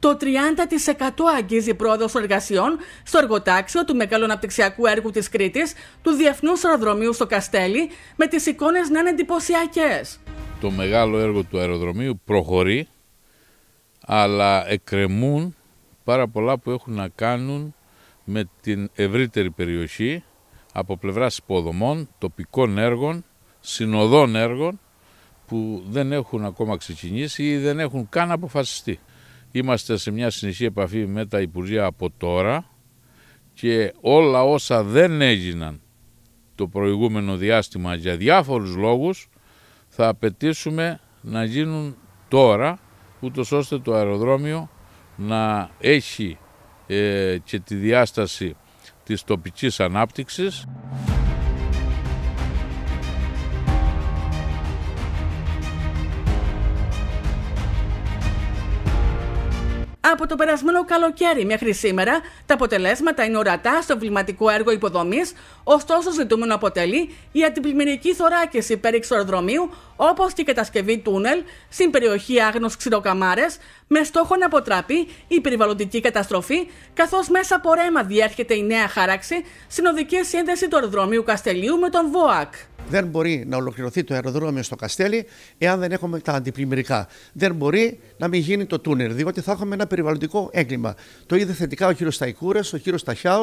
το 30% αγγίζει πρόοδος εργασιών στο εργοτάξιο του Μεγάλου Αναπτυξιακού Έργου της Κρήτης, του Διεθνού Αεροδρομίου στο Καστέλι, με τις εικόνες να είναι εντυπωσιακές. Το μεγάλο έργο του αεροδρομίου προχωρεί, αλλά εκκρεμούν πάρα πολλά που έχουν να κάνουν με την ευρύτερη περιοχή από πλευράς υποδομών, τοπικών έργων, συνοδών έργων που δεν έχουν ακόμα ξεκινήσει ή δεν έχουν καν αποφασιστεί. Είμαστε σε μια συνεχή επαφή με τα Υπουργεία από τώρα και όλα όσα δεν έγιναν το προηγούμενο διάστημα για διάφορους λόγους θα απαιτήσουμε να γίνουν τώρα ούτως ώστε το αεροδρόμιο να έχει ε, και τη διάσταση της τοπικής ανάπτυξης. από το περασμένο καλοκαίρι μέχρι σήμερα, τα αποτελέσματα είναι ορατά στο βληματικό έργο υποδομής, ωστόσο ζητούμενο αποτελεί η αντιπλημμυρική θωράκιση περί ξοροδρομίου, όπως και η κατασκευή τούνελ στην περιοχή Άγνος Ξηροκαμάρες, με στόχο να αποτραπεί η περιβαλλοντική καταστροφή, καθώς μέσα από ρέμα διέρχεται η νέα χάραξη συνοδική σύνδεση του αεροδρομίου Καστελίου με τον ΒΟΑΚ. Δεν μπορεί να ολοκληρωθεί το αεροδρόμιο στο Καστέλι εάν δεν έχουμε τα αντιπλημμυρικά. Δεν μπορεί να μην γίνει το τούνερ, διότι θα έχουμε ένα περιβαλλοντικό έγκλημα. Το είδε θετικά ο κύριος Σταϊκούρα, ο κύριος Ταχιάο.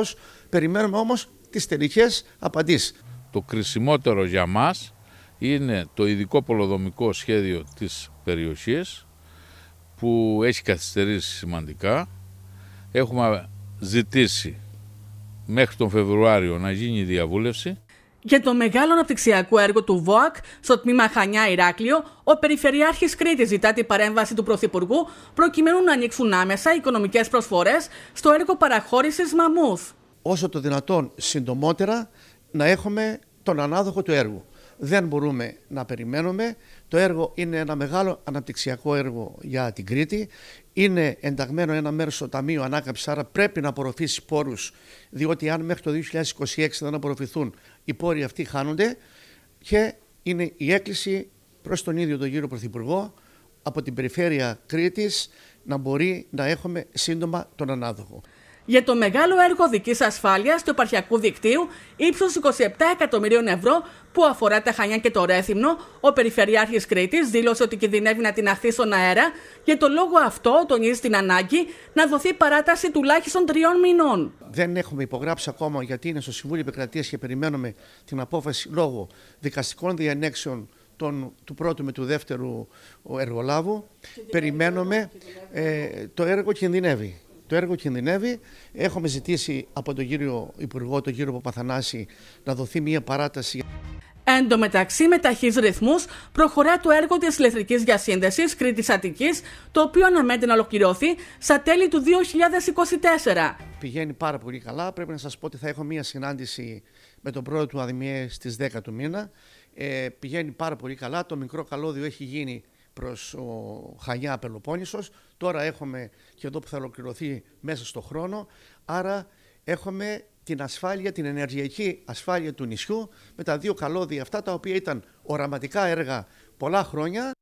Περιμένουμε όμως τις τελικές απαντήσεις. Το κρισιμότερο για μας είναι το ειδικό πολοδομικό σχέδιο της περιοχής που έχει καθυστερήσει σημαντικά. Έχουμε ζητήσει μέχρι τον Φεβρουάριο να γίνει η διαβούλευση για το μεγάλο αναπτυξιακό έργο του ΒΟΑΚ στο τμήμα Χανιά Ηράκλειο, ο Περιφερειάρχης Κρήτη ζητά την παρέμβαση του Πρωθυπουργού προκειμένου να ανοίξουν άμεσα οικονομικές προσφορές στο έργο παραχώρησης Μαμούθ. Όσο το δυνατόν συντομότερα να έχουμε τον ανάδοχο του έργου δεν μπορούμε να περιμένουμε. Το έργο είναι ένα μεγάλο αναπτυξιακό έργο για την Κρήτη. Είναι ενταγμένο ένα μέρος στο Ταμείο Ανάκαμψης, άρα πρέπει να απορροφήσει πόρους, διότι αν μέχρι το 2026 δεν απορροφηθούν, οι πόροι αυτοί χάνονται. Και είναι η έκκληση προς τον ίδιο τον κύριο Πρωθυπουργό από την περιφέρεια Κρήτης να μπορεί να έχουμε σύντομα τον ανάδοχο για το μεγάλο έργο δικής ασφάλειας του επαρχιακού δικτύου ύψου 27 εκατομμυρίων ευρώ που αφορά τα Χανιά και το Ρέθυμνο, ο Περιφερειάρχης Κρήτης δήλωσε ότι κινδυνεύει να την αχθεί στον αέρα και το λόγο αυτό τονίζει την ανάγκη να δοθεί παράταση τουλάχιστον τριών μηνών. Δεν έχουμε υπογράψει ακόμα γιατί είναι στο Συμβούλιο Επικρατείας και περιμένουμε την απόφαση λόγω δικαστικών διανέξεων τον, του πρώτου με του δεύτερου εργολάβου. Περιμένουμε, ε, το έργο κινδυνεύει. Το έργο κινδυνεύει. Έχουμε ζητήσει από τον κύριο Υπουργό, τον κύριο Παπαθανάση, να δοθεί μια παράταση. Εν τω μεταξύ, με ταχύς ρυθμούς προχωρά το έργο της ηλεκτρική διασύνδεσης Κρήτης Αττικής, το οποίο αναμένεται να ολοκληρωθεί στα τέλη του 2024. Πηγαίνει πάρα πολύ καλά. Πρέπει να σας πω ότι θα έχω μία συνάντηση με τον πρόεδρο του ΑΔΜΕ στι 10 του μήνα. Ε, πηγαίνει πάρα πολύ καλά. Το μικρό καλώδιο έχει γίνει προς ο Χανιά Πελοπόννησος. Τώρα έχουμε και εδώ που θα ολοκληρωθεί μέσα στο χρόνο. Άρα έχουμε την ασφάλεια, την ενεργειακή ασφάλεια του νησιού με τα δύο καλώδια αυτά τα οποία ήταν οραματικά έργα πολλά χρόνια.